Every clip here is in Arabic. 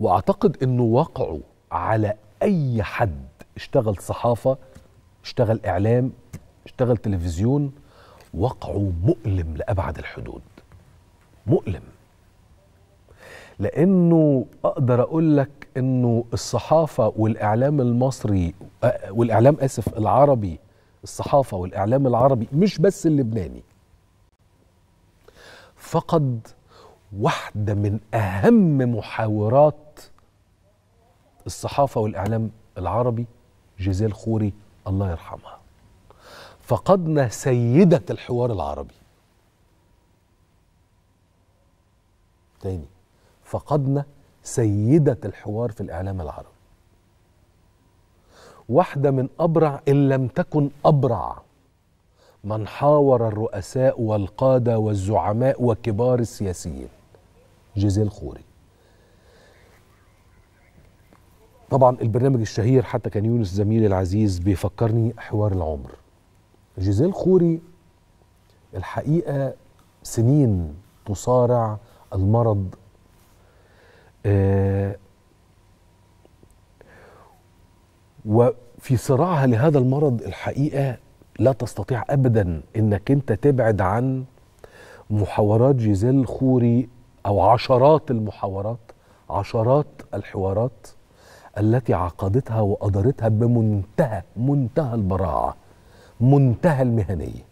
واعتقد انه وقعه على اي حد اشتغل صحافه اشتغل اعلام اشتغل تلفزيون وقعه مؤلم لابعد الحدود مؤلم لانه اقدر اقول لك انه الصحافه والاعلام المصري والاعلام اسف العربي الصحافه والاعلام العربي مش بس اللبناني فقد واحدة من أهم محاورات الصحافة والإعلام العربي جيزيل خوري الله يرحمها فقدنا سيدة الحوار العربي تاني فقدنا سيدة الحوار في الإعلام العربي واحدة من أبرع إن لم تكن أبرع من حاور الرؤساء والقادة والزعماء وكبار السياسيين جيزيل خوري طبعا البرنامج الشهير حتى كان يونس زميلي العزيز بيفكرني حوار العمر جيزيل خوري الحقيقة سنين تصارع المرض آه، وفي صراعها لهذا المرض الحقيقة لا تستطيع أبدا أنك أنت تبعد عن محاورات جيزيل خوري او عشرات المحاورات عشرات الحوارات التي عقدتها وادارتها بمنتهى منتهى البراعه منتهى المهنيه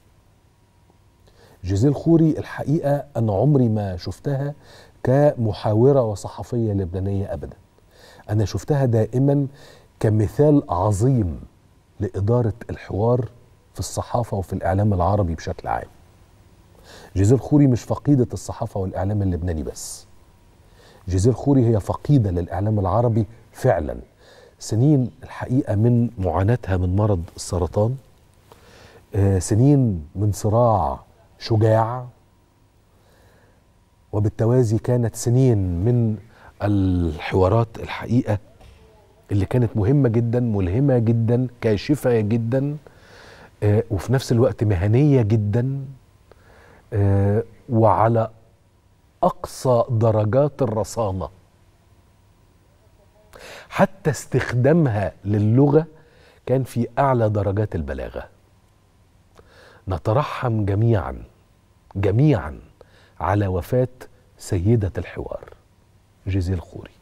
جزيل خوري الحقيقه انا عمري ما شفتها كمحاوره وصحفيه لبنانيه ابدا انا شفتها دائما كمثال عظيم لاداره الحوار في الصحافه وفي الاعلام العربي بشكل عام جيزير خوري مش فقيدة الصحافة والإعلام اللبناني بس جيزير خوري هي فقيدة للإعلام العربي فعلا سنين الحقيقة من معاناتها من مرض السرطان آه، سنين من صراع شجاع وبالتوازي كانت سنين من الحوارات الحقيقة اللي كانت مهمة جدا ملهمة جدا كاشفة جدا آه، وفي نفس الوقت مهنية جدا آه، وعلى اقصى درجات الرصانه حتى استخدامها للغه كان في اعلى درجات البلاغه نترحم جميعا جميعا على وفاه سيده الحوار جزيل خوري